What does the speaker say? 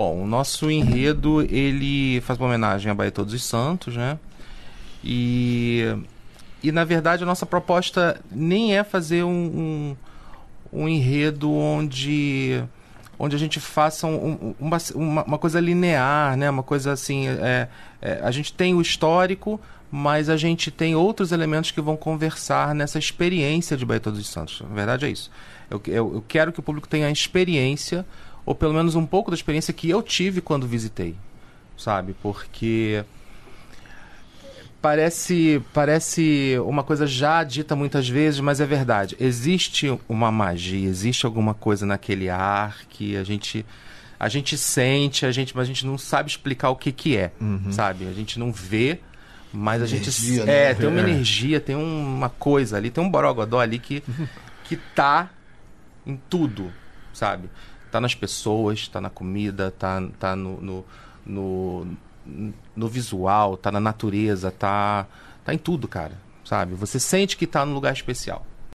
Bom, o nosso enredo ele faz uma homenagem a Bahia Todos os Santos, né? E, e na verdade a nossa proposta nem é fazer um, um, um enredo onde onde a gente faça um, uma, uma, uma, coisa linear, né? Uma coisa assim, é, é, a gente tem o histórico, mas a gente tem outros elementos que vão conversar nessa experiência de Bahia Todos os Santos. Na verdade é isso. Eu, eu, eu quero que o público tenha a experiência ou pelo menos um pouco da experiência que eu tive quando visitei, sabe? Porque parece parece uma coisa já dita muitas vezes, mas é verdade. Existe uma magia, existe alguma coisa naquele ar que a gente a gente sente, a gente mas a gente não sabe explicar o que que é, uhum. sabe? A gente não vê, mas a energia, gente né? é, tem uma é. energia, tem uma coisa ali, tem um borogodó ali que que tá em tudo, sabe? Está nas pessoas, está na comida, está tá no, no, no, no visual, está na natureza, está tá em tudo, cara. Sabe? Você sente que está num lugar especial.